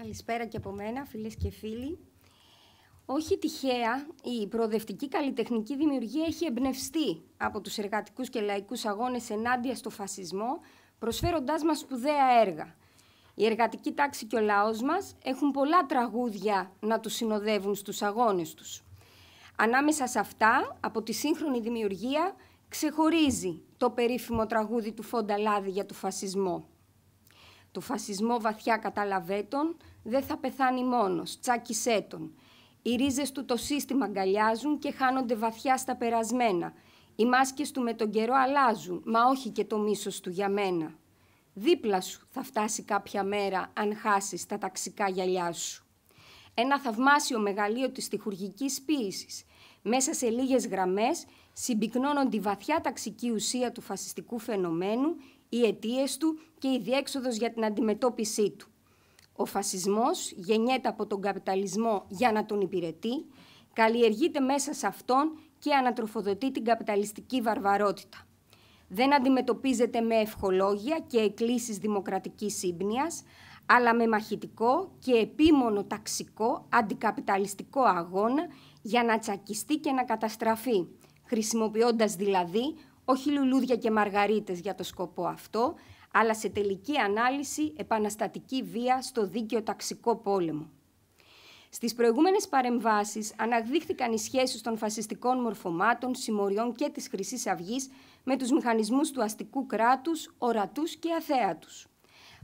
Καλησπέρα και από μένα, φίλες και φίλοι. Όχι τυχαία, η προοδευτική καλλιτεχνική δημιουργία έχει εμπνευστεί από τους εργατικούς και λαϊκούς αγώνες ενάντια στο φασισμό, προσφέροντάς μας σπουδαία έργα. Η εργατική τάξη και ο λαός μας έχουν πολλά τραγούδια να τους συνοδεύουν στους αγώνες τους. Ανάμεσα σε αυτά, από τη σύγχρονη δημιουργία, ξεχωρίζει το περίφημο τραγούδι του Φόντα Λάδη για το φασισμό. Το φασισμό βαθιά καταλαβέτων δεν θα πεθάνει μόνος, τσάκισέ τον. Οι ρίζες του το σύστημα αγκαλιάζουν και χάνονται βαθιά στα περασμένα. Οι μάσκες του με τον καιρό αλλάζουν, μα όχι και το μίσος του για μένα. Δίπλα σου θα φτάσει κάποια μέρα αν χάσεις τα ταξικά γυαλιά σου. Ένα θαυμάσιο μεγαλείο της τυχουργικής ποίησης. Μέσα σε λίγες γραμμές συμπυκνώνονται βαθιά ταξική ουσία του φασιστικού φαινομένου οι αιτίες του και η διέξοδος για την αντιμετώπιση του. Ο φασισμός γεννιέται από τον καπιταλισμό για να τον υπηρετεί, καλλιεργείται μέσα σε αυτόν και ανατροφοδοτεί την καπιταλιστική βαρβαρότητα. Δεν αντιμετωπίζεται με ευχολόγια και εκκλήσεις δημοκρατικής σύμπνοιας, αλλά με μαχητικό και επίμονο ταξικό αντικαπιταλιστικό αγώνα για να τσακιστεί και να καταστραφεί, χρησιμοποιώντας δηλαδή όχι λουλούδια και μαργαρίτες για το σκοπό αυτό, αλλά σε τελική ανάλυση επαναστατική βία στο δίκαιο ταξικό πόλεμο. Στις προηγούμενες παρεμβάσεις αναδείχθηκαν οι σχέσεις των φασιστικών μορφωμάτων, συμμοριών και της χρυσής αυγής με τους μηχανισμούς του αστικού κράτους, ορατούς και αθέατους.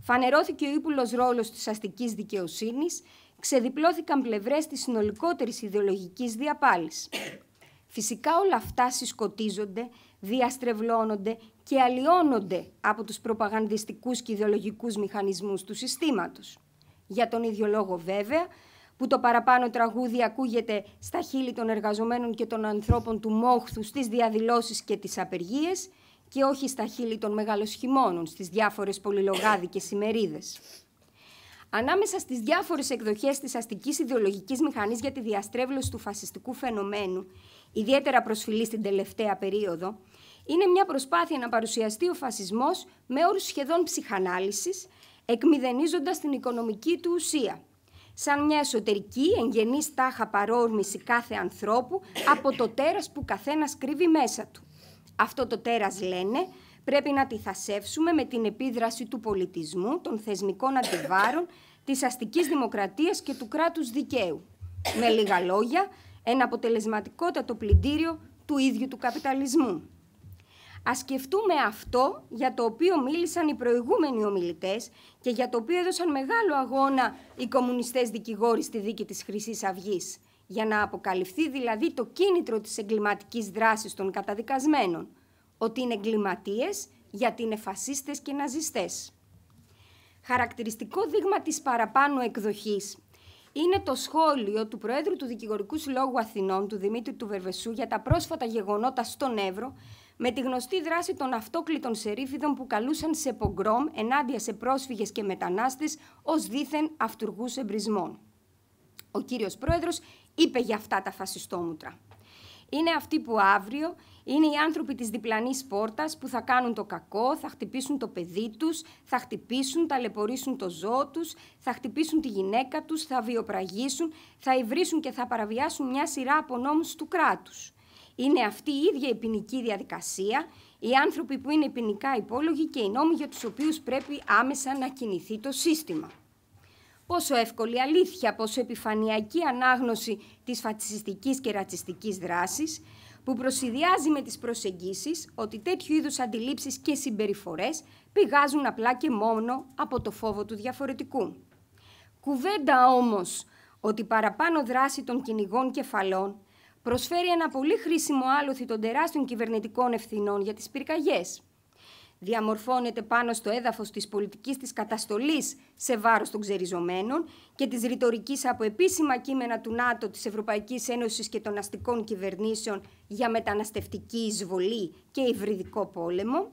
Φανερώθηκε ο ύπουλος ρόλος της αστικής δικαιοσύνης, ξεδιπλώθηκαν πλευρές της συνολικότερης ιδεολογικής διαπάλης. Φυσικά όλα αυτά συσκοτίζονται, διαστρεβλώνονται και αλλοιώνονται από τους προπαγανδιστικούς και ιδεολογικούς μηχανισμούς του συστήματος. Για τον ίδιο λόγο βέβαια, που το παραπάνω τραγούδι ακούγεται στα χείλη των εργαζομένων και των ανθρώπων του μόχθου στις διαδηλώσεις και τις απεργίες και όχι στα χείλη των μεγαλοσχημώνων στις διάφορες πολυλογάδικες ημερίδες. Ανάμεσα στις διάφορες εκδοχές της αστικής ιδεολογικής μηχανής για τη διαστρέβλωση του φασιστικού φαινομένου, ιδιαίτερα προσφυλή στην τελευταία περίοδο, είναι μια προσπάθεια να παρουσιαστεί ο φασισμός με όρους σχεδόν ψυχανάλυσης, εκμυδενίζοντας την οικονομική του ουσία, σαν μια εσωτερική εγγενής στάχα παρόρμηση κάθε ανθρώπου από το τέρας που καθένας κρύβει μέσα του. Αυτό το τέρας, λένε, πρέπει να τη θασεύσουμε με την επίδραση του πολιτισμού, των θεσμικών αντιβάρων, της αστικής δημοκρατίας και του κράτους δικαίου. Με λίγα λόγια, ένα αποτελεσματικότατο πλυντήριο του ίδιου του καπιταλισμού. Ας σκεφτούμε αυτό για το οποίο μίλησαν οι προηγούμενοι ομιλητές και για το οποίο έδωσαν μεγάλο αγώνα οι κομμουνιστές δικηγόροι στη δίκη της Χρυσής Αυγής. Για να αποκαλυφθεί δηλαδή το κίνητρο της εγκληματικής δράσης των καταδικασμένων, ότι είναι εγκληματίες γιατί είναι φασίστες και ναζιστές. Χαρακτηριστικό δείγμα της παραπάνω εκδοχής είναι το σχόλιο του Προέδρου του Δικηγορικού Συλλόγου Αθηνών, του Δημήτρη του Βερβεσού, για τα πρόσφατα γεγονότα στον Εύρο, με τη γνωστή δράση των αυτόκλητων σερίφιδων που καλούσαν σε πογκρόμ ενάντια σε πρόσφυγες και μετανάστες ως δίθεν αυτούργους εμπρισμών. Ο κύριος Πρόεδρος είπε για αυτά τα φασιστόμουτρα είναι αυτοί που αύριο είναι οι άνθρωποι της διπλανής πόρτας που θα κάνουν το κακό, θα χτυπήσουν το παιδί τους, θα χτυπήσουν, θα λεπορίσουν το ζώο τους, θα χτυπήσουν τη γυναίκα τους, θα βιοπραγήσουν, θα υβρίσουν και θα παραβιάσουν μια σειρά από νόμους του κράτους. Είναι αυτή η ίδια η ποινική διαδικασία, οι άνθρωποι που είναι ποινικά υπόλογοι και οι νόμοι για τους οποίους πρέπει άμεσα να κινηθεί το σύστημα πόσο εύκολη αλήθεια, πόσο επιφανειακή ανάγνωση της φατσιστικής και ρατσιστικής δράσης, που προσυδειάζει με τις προσεγγίσεις ότι τέτοιου είδους αντιλήψεις και συμπεριφορές πηγάζουν απλά και μόνο από το φόβο του διαφορετικού. Κουβέντα όμως ότι παραπάνω δράση των κυνηγών κεφαλών προσφέρει ένα πολύ χρήσιμο άλοθη των τεράστιων κυβερνητικών ευθυνών για τις πυρκαγιές διαμορφώνεται πάνω στο έδαφος της πολιτικής της καταστολής σε βάρος των ξεριζωμένων και της ρητορικής από επίσημα κείμενα του ΝΑΤΟ, της Ευρωπαϊκής Ένωσης και των αστικών κυβερνήσεων για μεταναστευτική εισβολή και υβριδικό πόλεμο,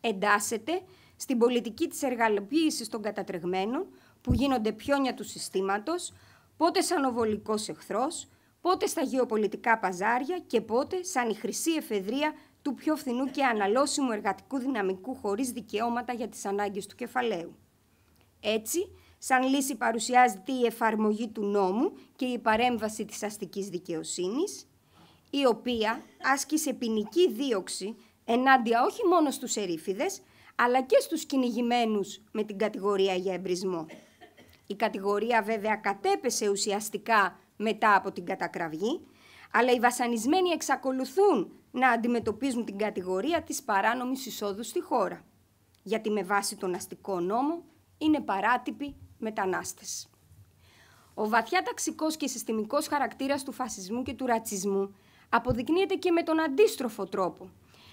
εντάσσεται στην πολιτική της εργαλοποίησης των κατατρεγμένων που γίνονται πιόνια του συστήματος, πότε σαν οβολικός εχθρός, πότε στα γεωπολιτικά παζάρια και πότε σαν η χρυσή εφεδρεία του πιο φθηνού και αναλώσιμου εργατικού δυναμικού χωρίς δικαιώματα για τις ανάγκες του κεφαλαίου. Έτσι, σαν λύση παρουσιάζεται η εφαρμογή του νόμου και η παρέμβαση της αστικής δικαιοσύνης, η οποία άσκησε ποινική δίωξη ενάντια όχι μόνο στους ερήφιδες, αλλά και στους κυνηγημένους με την κατηγορία για εμπρισμό. Η κατηγορία βέβαια κατέπεσε ουσιαστικά μετά από την κατακραυγή, αλλά οι βασανισμένοι εξακολουθούν να αντιμετωπίζουν την κατηγορία της παράνομης εισόδου στη χώρα, γιατί με βάση τον αστικό νόμο είναι παράτυποι μετανάστες. Ο βαθιά ταξικός και συστημικός χαρακτήρας του φασισμού και του ρατσισμού αποδεικνύεται και με τον αντίστροφο τρόπο,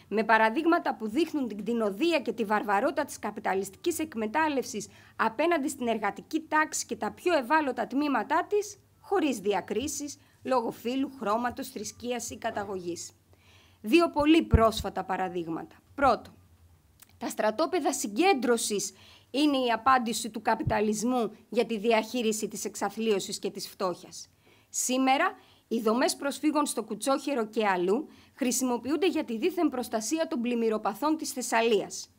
με παραδείγματα που δείχνουν την κτηνοδία και τη βαρβαρότητα της καπιταλιστικής εκμετάλλευσης απέναντι στην εργατική τάξη και τα πιο ευάλωτα τμήματά της, χωρίς διακρίσεις, λόγω φύλου, χρώματος, θρησκείας ή καταγωγής δύο πολύ πρόσφατα παραδείγματα. Πρώτο, τα στρατόπεδα συγκέντρωσης είναι η απάντηση του καπιταλισμού για τη διαχείριση της εξαθλίωσης και της φτώχειας. Σήμερα, οι δομές προσφύγων στο Κουτσόχερο και αλλού χρησιμοποιούνται για τη δίθεν προστασία των πλημμυροπαθών της Θεσσαλίας.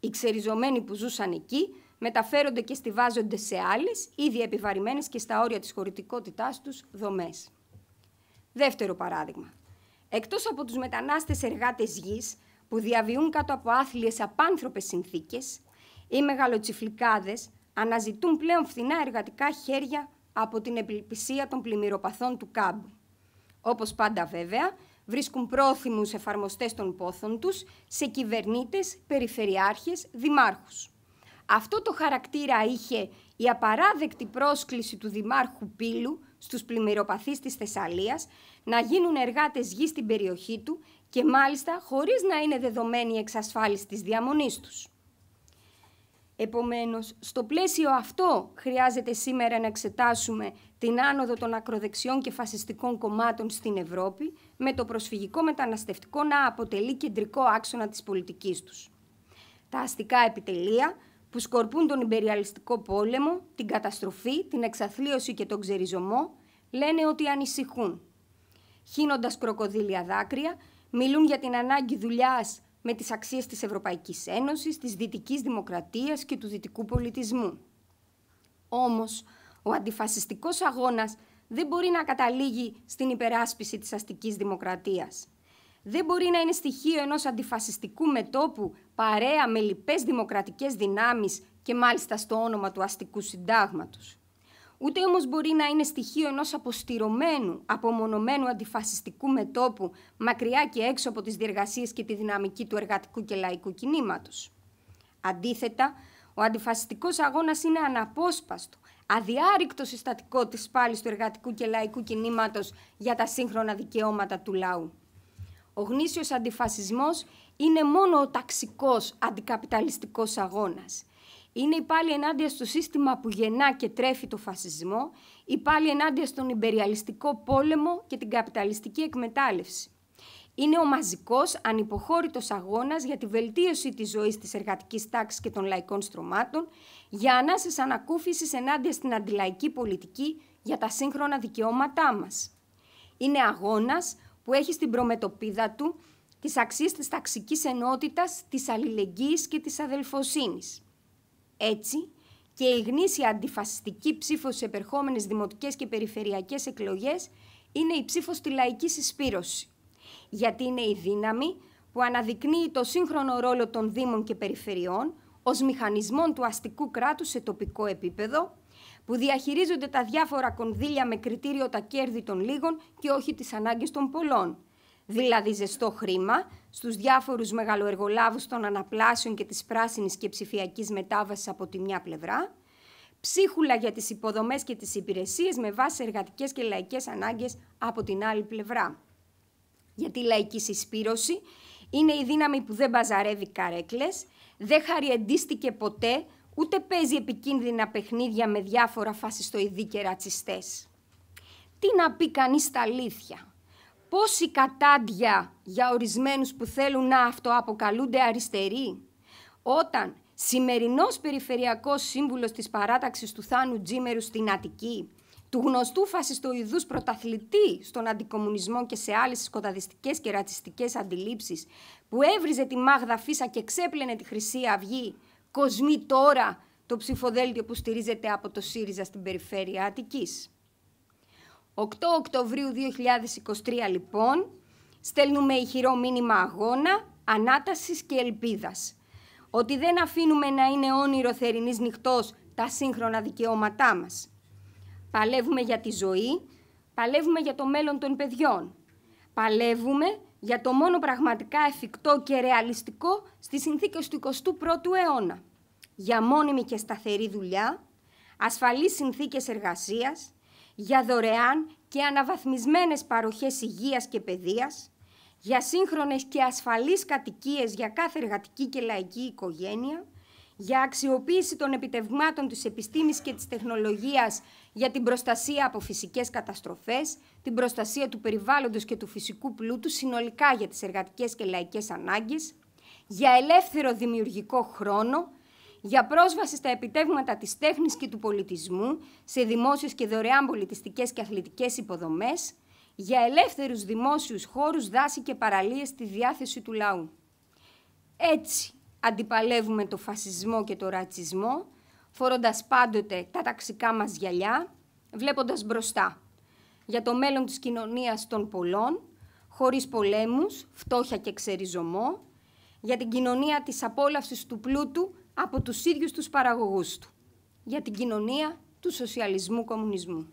Οι ξεριζωμένοι που ζούσαν εκεί μεταφέρονται και στηβάζονται σε άλλες, ήδη επιβαρημένες και στα όρια της χωρητικότητάς τους, δομές. Δεύτερο παράδειγμα. Εκτός από τους μετανάστες εργάτες γης, που διαβιούν κάτω από άθλιες απάνθρωπες συνθήκες, οι μεγαλοτσιφλικάδες αναζητούν πλέον φθηνά εργατικά χέρια από την επιλπισία των πλημμυροπαθών του κάμπου. Όπως πάντα βέβαια, βρίσκουν πρόθυμους εφαρμοστές των πόθων τους σε κυβερνήτες, περιφερειάρχες, δημάρχους. Αυτό το χαρακτήρα είχε η απαράδεκτη πρόσκληση του Δημάρχου Πύλου στους πλημμυροπαθείς της Θεσσαλίας, να γίνουν εργάτες γη στην περιοχή του και μάλιστα χωρίς να είναι δεδομένη η εξασφάλιση της διαμονής τους. Επομένως, στο πλαίσιο αυτό χρειάζεται σήμερα να εξετάσουμε την άνοδο των ακροδεξιών και φασιστικών κομμάτων στην Ευρώπη, με το προσφυγικό μεταναστευτικό να αποτελεί κεντρικό άξονα της πολιτικής τους. Τα αστικά επιτελεία που σκορπούν τον υπεριαλιστικό πόλεμο, την καταστροφή, την εξαθλίωση και τον ξεριζωμό, λένε ότι ανησυχούν. Χύνοντας κροκοδίλια δάκρυα, μιλούν για την ανάγκη δουλειάς με τις αξίες της Ευρωπαϊκής Ένωσης, της δυτικής δημοκρατίας και του δυτικού πολιτισμού. Όμως, ο αντιφασιστικός αγώνας δεν μπορεί να καταλήγει στην υπεράσπιση της αστικής δημοκρατίας δεν μπορεί να είναι στοιχείο ενός αντιφασιστικού μετόπου παρέα με λοιπές δημοκρατικές δυνάμεις και μάλιστα στο όνομα του αστικού συντάγματος. Ούτε όμως μπορεί να είναι στοιχείο ενός αποστηρωμένου, απομονωμένου αντιφασιστικού μετόπου, μακριά και έξω από τις διεργασίες και τη δυναμική του εργατικού και λαϊκού κινήματος. Αντίθετα, ο αντιφασιστικός αγώνας είναι αναπόσπαστο, αδιάρρηκτος συστατικό της πάλης του εργατικού και λαϊκού κινήματος για τα σύγχρονα δικαιώματα του λαού. Ο γνήσιος αντιφασισμός είναι μόνο ο ταξικός αντικαπιταλιστικός αγώνας. Είναι η πάλι ενάντια στο σύστημα που γεννά και τρέφει το φασισμό, η πάλι ενάντια στον υπεριαλιστικό πόλεμο και την καπιταλιστική εκμετάλλευση. Είναι ο μαζικός, ανυποχώρητος αγώνας για τη βελτίωση της ζωής της εργατικής τάξης και των λαϊκών στρωμάτων, για ανάσες ανακούφισης ενάντια στην αντιλαϊκή πολιτική για τα σύγχρονα δικαιώματά μας. Είναι αγώνας που έχει στην προμετωπίδα του τις αξίες της ταξικής ενότητας, της αλληλεγγύης και της αδελφοσύνης. Έτσι, και η γνήσια αντιφασιστική ψήφος σε επερχόμενες δημοτικές και περιφερειακές εκλογές είναι η ψήφος τη λαϊκή συσπήρωση, γιατί είναι η δύναμη που αναδεικνύει το σύγχρονο ρόλο των Δήμων και Περιφερειών ως μηχανισμών του αστικού κράτους σε τοπικό επίπεδο, που διαχειρίζονται τα διάφορα κονδύλια με κριτήριο τα κέρδη των λίγων και όχι τις ανάγκες των πολλών. Δηλαδή ζεστό χρήμα στους διάφορους μεγαλοεργολάβους των αναπλάσεων και της πράσινης και ψηφιακής μετάβασης από τη μια πλευρά, ψίχουλα για τις υποδομές και τις υπηρεσίες με βάση εργατικές και λαϊκές ανάγκες από την άλλη πλευρά. Γιατί η λαϊκή συσπήρωση είναι η δύναμη που δεν μπαζαρεύει καρέκλες, δεν χαριεντίστηκε ποτέ ούτε παίζει επικίνδυνα παιχνίδια με διάφορα φασιστοειδή και ρατσιστές. Τι να πει κανείς τα αλήθεια. Πόση κατάντια για ορισμένους που θέλουν να αυτοαποκαλούνται αριστεροί, όταν σημερινός περιφερειακός σύμβουλος της παράταξης του Θάνου Τζίμερου στην Αττική, του γνωστού φασιστοειδούς πρωταθλητή στον αντικομουνισμό και σε άλλες σκοταδιστικές και ρατσιστικές αντιλήψεις, που έβριζε τη Μάγδα Φίσα και ξέπλαινε τη Χρυσή Αυγή, κοσμεί τώρα το ψηφοδέλτιο που στηρίζεται από το ΣΥΡΙΖΑ στην περιφέρεια Αττικής. 8 Οκτωβρίου 2023 λοιπόν στέλνουμε ηχηρό μήνυμα αγώνα, ανάτασης και ελπίδας. Ότι δεν αφήνουμε να είναι όνειρο θερινής νυχτός τα σύγχρονα δικαιώματά μας. Παλεύουμε για τη ζωή, παλεύουμε για το μέλλον των παιδιών. Παλεύουμε για το μόνο πραγματικά εφικτό και ρεαλιστικό στις συνθήκες του 21ου αιώνα. Για μόνιμη και σταθερή δουλειά, ασφαλείς συνθήκες εργασίας, για δωρεάν και αναβαθμισμένες παροχές υγείας και παιδείας, για σύγχρονες και ασφαλείς κατοικίες για κάθε εργατική και λαϊκή οικογένεια, για αξιοποίηση των επιτευγμάτων της επιστήμης και της τεχνολογίας για την προστασία από φυσικές καταστροφές, την προστασία του περιβάλλοντος και του φυσικού πλούτου συνολικά για τις εργατικές και λαϊκές ανάγκες, για ελεύθερο δημιουργικό χρόνο, για πρόσβαση στα επιτεύγματα της τέχνης και του πολιτισμού σε δημόσιες και δωρεάν πολιτιστικές και αθλητικές υποδομές, για ελεύθερους δημόσιους χώρους, δάση και παραλίες στη διάθεση του λαού. Έτσι, αντιπαλεύουμε το φασισμό και το ρατσισμό, φορώντας πάντοτε τα ταξικά μας γυαλιά, βλέποντας μπροστά για το μέλλον της κοινωνίας των πολλών, χωρίς πολέμους, φτώχεια και ξεριζωμό, για την κοινωνία της απόλαυσης του πλούτου από τους ίδιους τους παραγωγούς του, για την κοινωνία του σοσιαλισμού-κομμουνισμού.